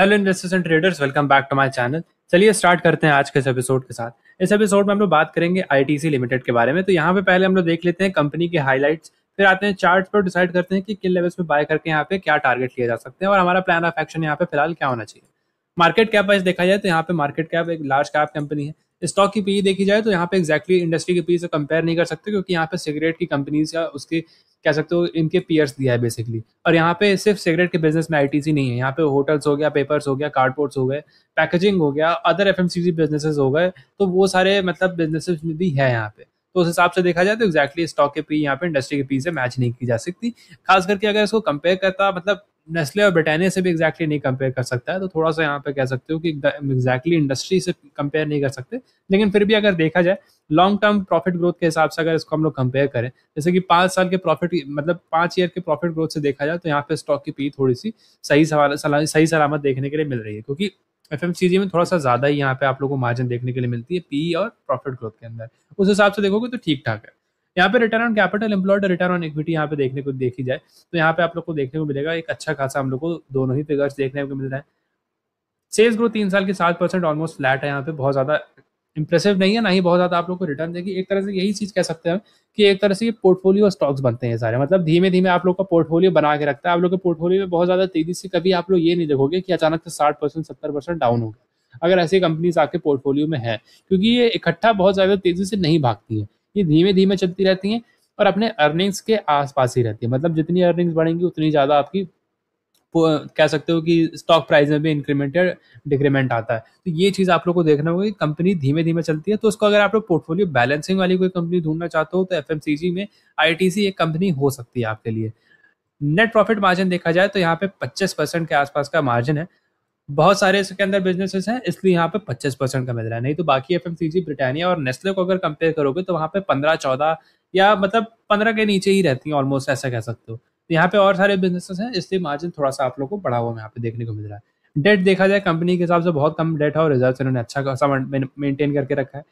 hello investors and traders welcome back to my channel चलिए start करते हैं आज के इस एपिसोड के साथ इस एपिसोड में हम लोग बात करेंगे आईटीसी लिमिटेड के बारे में तो यहाँ पे पहले हम लोग देख लेते हैं कंपनी के हाईलाइट्स फिर आते हैं चार्ट पर डिसाइड करते हैं कि किन लेवल्स में बाय करके यहाँ पे क्या टारगेट लिया जा सकते हैं और हमारा प्लान ऑफ एक्शन यहाँ पे फिलहाल क्या होना चाहिए मार्केट कैप वाइज देखा जाए तो यहाँ पे मार्केट कैप एक लार्ज कैप कंपनी है स्टॉक की पी e देखी जाए तो यहाँ पे एक्जैक्टली इंडस्ट्री के पी e से कंपेयर नहीं कर सकते क्योंकि यहाँ पे सिगरेट की कंपनीज या उसके कह सकते हो इनके पियर्स दिया है बेसिकली और यहाँ पे सिर्फ सिगरेट के बिजनेस में आई नहीं है यहाँ पे होटल्स हो गया पेपर्स हो गया कार्डबोर्ड्स हो गए पैकेजिंग हो गया अदर एफ बिजनेसेस हो गए तो वो सारे मतलब बिजनेसेस भी है यहाँ पे तो उस हिसाब से देखा जाए तो एक्जैक्टली स्टॉक के पी e यहाँ पे इंडस्ट्री के पी से मैच नहीं की जा सकती खास करके अगर इसको कंपेयर करता मतलब नेस्ले और ब्रिटानिया से भी एग्जैक्टली exactly नहीं कंपेयर कर सकता है तो थोड़ा सा यहाँ पे कह सकते हो कि एग्जैक्टली इंडस्ट्री से कंपेयर नहीं कर सकते लेकिन फिर भी अगर देखा जाए लॉन्ग टर्म प्रॉफिट ग्रोथ के हिसाब से अगर इसको हम लोग कंपेयर करें जैसे कि पाँच साल के प्रॉफिट मतलब पाँच ईयर के प्रॉफिट ग्रोथ से देखा जाए तो यहाँ पे स्टॉक की पी थोड़ी सी सही सवाल सही सलामत देखने के लिए मिल रही है क्योंकि एफ में थोड़ा सा ज़्यादा ही यहाँ पे आप लोग को मार्जिन देखने के लिए मिलती है पी और प्रॉफिट ग्रोथ के अंदर उस हिसाब से देखोगे तो ठीक ठाक है यहाँ पे return on capital employed return on equity यहाँ पे देखने को देखी जाए तो यहाँ पे आप लोग को देखने को मिलेगा एक अच्छा खासा हम लोग को दोनों ही फिगर्स देखने को मिल रहा है सेल्स ग्रोथ तीन साल के सात परसेंट ऑलमोस्ट फ्लैट है यहाँ पे बहुत ज्यादा इंप्रेसिव नहीं है ना ही बहुत ज्यादा आप लोग को रिटर्न देगी एक तरह से यही चीज कह सकते हैं कि एक तरह से ये पोर्टफोलियो स्टॉक्स बनते हैं सारे मतलब धीमे धीमे आप लोग का पोर्टफोलियो बना के रखता है आप लोग के पोर्टफोलियो में बहुत ज्यादा तेजी से कभी आप लोग ये नहीं देखोगे कि अचानक से साठ परसेंट सत्तर परसेंट डाउन हो गया अगर ऐसी कंपनीज आपके पोर्टफोलियो में है क्योंकि ये इकट्ठा बहुत ज्यादा तेजी से नहीं भागती है ये धीमे धीमे चलती रहती हैं और अपने अर्निंग्स के आसपास ही रहती है मतलब जितनी अर्निंग्स बढ़ेंगी उतनी ज़्यादा आपकी कह सकते हो कि स्टॉक प्राइस में भी इंक्रीमेंट या डिक्रीमेंट आता है तो ये चीज़ आप लोग को देखना होगा कि कंपनी धीमे धीमे चलती है तो उसको अगर आप लोग पोर्टफोलियो बैलेंसिंग वाली कोई कंपनी ढूंढना चाहते हो तो एफ में आई एक कंपनी हो सकती है आपके लिए नेट प्रॉफिट मार्जिन देखा जाए तो यहाँ पे 25 परसेंट के आसपास का मार्जिन है बहुत सारे इसके अंदर बिजनेसेस हैं इसलिए यहाँ पे 25 परसेंट का मिल रहा है नहीं तो बाकी एफ ब्रिटानिया और नेस्ले को अगर कंपेयर करोगे तो वहाँ पे 15 14 या मतलब 15 के नीचे ही रहती है ऑलमोस्ट ऐसा कह सकते हो यहाँ पे और सारे बिजनेसेस हैं इसलिए मार्जिन थोड़ा सा आप लोग को बढ़ा हुआ यहाँ पे देखने को मिल रहा है डेट देखा जाए कंपनी के हिसाब से बहुत कम डेट है और रिजर्व इन्होंने अच्छा खासा मेंटेन करके रखा है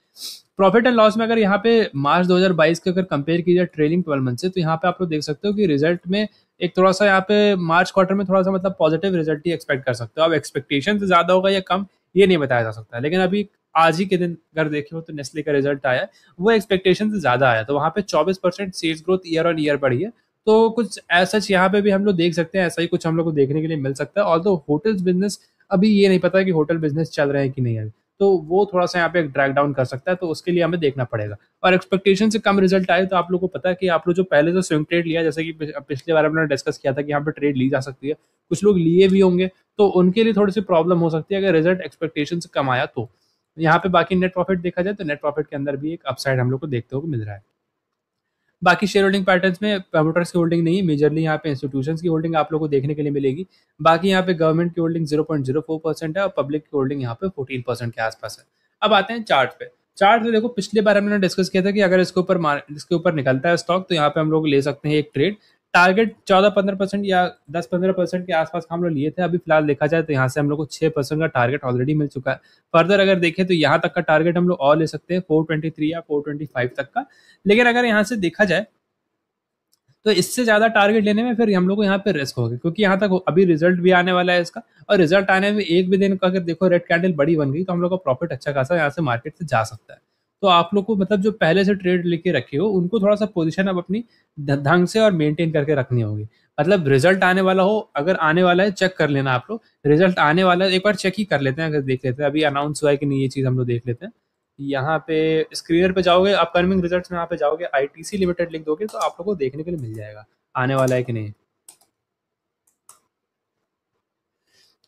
प्रॉफिट एंड लॉस में अगर यहाँ पे मार्च 2022 के अगर कंपेयर की जाए ट्रेलिंग ट्वेल्व मंथ से तो यहाँ पे आप लोग देख सकते हो कि रिजल्ट में एक थोड़ा सा यहाँ पे मार्च क्वार्टर में थोड़ा सा मतलब पॉजिटिव रिजल्ट ही एक्सपेक्ट कर सकते हो अब एक्सपेक्टेशन से ज्यादा होगा या कम ये नहीं बताया जा सकता लेकिन अभी आज ही के दिन अगर देखे हो तो नेस्ले का रिजल्ट आया वो एक्सपेक्टेशन से ज्यादा आया तो वहाँ पे चौबीस percent sales growth year on year बढ़ी है तो कुछ ऐसा यहाँ पे भी हम लोग देख सकते हैं ऐसा ही कुछ हम लोग को देखने के लिए मिल सकता है और तो होटल बिजनेस अभी ये नहीं पता कि होटल बिजनेस चल रहे हैं कि नहीं अभी तो वो थोड़ा सा यहाँ पे ड्रैग डाउन कर सकता है तो उसके लिए हमें देखना पड़ेगा और एक्सपेक्टेशन से कम रिजल्ट आए तो आप लोग को पता है कि आप लोग जो पहले से स्विंग ट्रेड लिया जैसे कि पिछले बार हमने डिस्कस किया था कि यहाँ पे ट्रेड ली जा सकती है कुछ लोग लिए भी होंगे तो उनके लिए थोड़ी सी प्रॉब्लम हो सकती है अगर रिजल्ट एक्सपेक्टेशन से कम आया तो यहाँ पे बाकी नेट प्रॉफिट देखा जाए तो नेट प्रॉफिट के अंदर भी एक अपसाइड हम लोग को देखते हुए मिल रहा है बाकी शेयर होल्डिंग पैटर्न में प्रमोटर्स की होल्डिंग नहीं मेजरली यहाँ पे इंस्टीट्यूशन की होल्डिंग आप लोग को देखने के लिए मिलेगी बाकी यहाँ पे गवर्नमेंट की holding zero point zero four percent है और पब्लिक की होल्डिंग यहाँ पे फोर्टीन परसेंट के आसपास है अब आते हैं चार्ट पे चार्ट देखो पिछले बार हमने डिस्कस किया था कि अगर इसके ऊपर इसके ऊपर निकलता है स्टॉक तो यहाँ पे हम लोग ले सकते हैं एक ट्रेड टारगेट चौदह पंद्रह परसेंट या दस पंद्रह परसेंट के आसपास हम लोग लिए थे अभी फिलहाल देखा जाए तो यहाँ से हम लोग को छह परसेंट का टारगेट ऑलरेडी मिल चुका है फर्दर अगर देखें तो यहाँ तक का टारगेट हम लोग और ले सकते हैं फोर ट्वेंटी थ्री या फोर ट्वेंटी फाइव तक का लेकिन अगर यहाँ से देखा जाए तो इससे ज़्यादा टारगेट लेने में फिर हम लोग को यहाँ पे रिस्क होगा क्योंकि यहाँ तक अभी रिजल्ट भी आने वाला है इसका और रिजल्ट आने में एक भी दिन का अगर देखो रेड कैंडल बड़ी बन गई तो हम लोग का प्रॉफिट अच्छा खासा यहाँ से मार्केट से जा सकता है तो आप लोग को मतलब जो पहले से ट्रेड लेके रखे हो उनको थोड़ा सा पोजिशन अब अपनी ढंग से और मेनटेन करके रखनी होगी मतलब रिजल्ट आने वाला हो अगर आने वाला है चेक कर लेना आप लोग रिजल्ट आने वाला है एक बार चेक ही कर लेते हैं अगर देख लेते हैं अभी अनाउंस हुआ है कि नहीं ये चीज़ हम लोग देख लेते हैं यहाँ पे स्क्रीनर पे जाओगे अपकमिंग रिजल्ट्स में यहाँ पे जाओगे आईटीसी लिमिटेड लिख दोगे तो आप लोग को देखने के लिए मिल जाएगा आने वाला है कि नहीं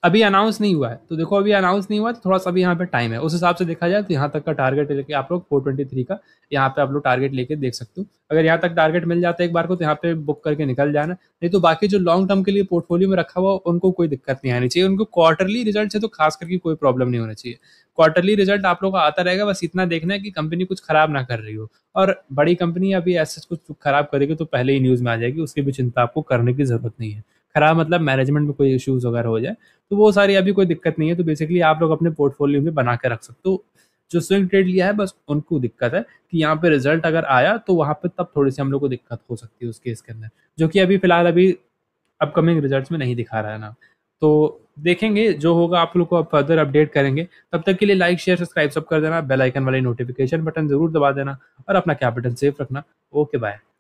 अभी अनाउंस नहीं हुआ है तो देखो अभी अनाउंस नहीं हुआ तो थोड़ा सा अभी यहाँ पे टाइम है उस हिसाब से देखा जाए तो यहाँ तक का टारगेट लेके आप लोग फोर ट्वेंटी थ्री का यहाँ पे आप लोग टारगेट लेके देख सकते हो अगर यहाँ तक टारगेट मिल जाता है एक बार को तो यहाँ पे बुक करके निकल जाना नहीं तो बाकी जो लॉन्ग टर्म के लिए पोर्टफोलियो में रखा हुआ उनको कोई दिक्कत नहीं आनी चाहिए उनको क्वार्टरली रिजल्ट से तो खास करके कोई प्रॉब्लम नहीं होना चाहिए क्वार्टरली रिजल्ट आप लोग का आता रहेगा बस इतना देखना है कि कंपनी कुछ खराब ना कर रही हो और बड़ी कंपनी अभी ऐसे कुछ खराब करेगी तो पहले ही न्यूज़ में आ जाएगी उसकी भी चिंता आपको करने की जरूरत नहीं है खराब मतलब मैनेजमेंट में कोई इश्यूज वगैरह हो जाए तो वो सारी अभी कोई दिक्कत नहीं है तो बेसिकली आप लोग अपने पोर्टफोलियो में बना के रख सकते हो जो स्विंग ट्रेड लिया है बस उनको दिक्कत है कि यहाँ पे रिजल्ट अगर आया तो वहाँ पे तब थोड़ी सी हम लोग को दिक्कत हो सकती है उस केस के अंदर जो कि अभी फिलहाल अभी अपकमिंग रिजल्ट में नहीं दिखा रहा है ना तो देखेंगे जो होगा आप लोग को आप फर्दर अपडेट करेंगे तब तक के लिए लाइक शेयर सब्सक्राइब सब कर देना बेल आइकन नोटिफिकेशन बटन जरूर दबा देना और अपना कैपिटल सेफ रखना ओके बाय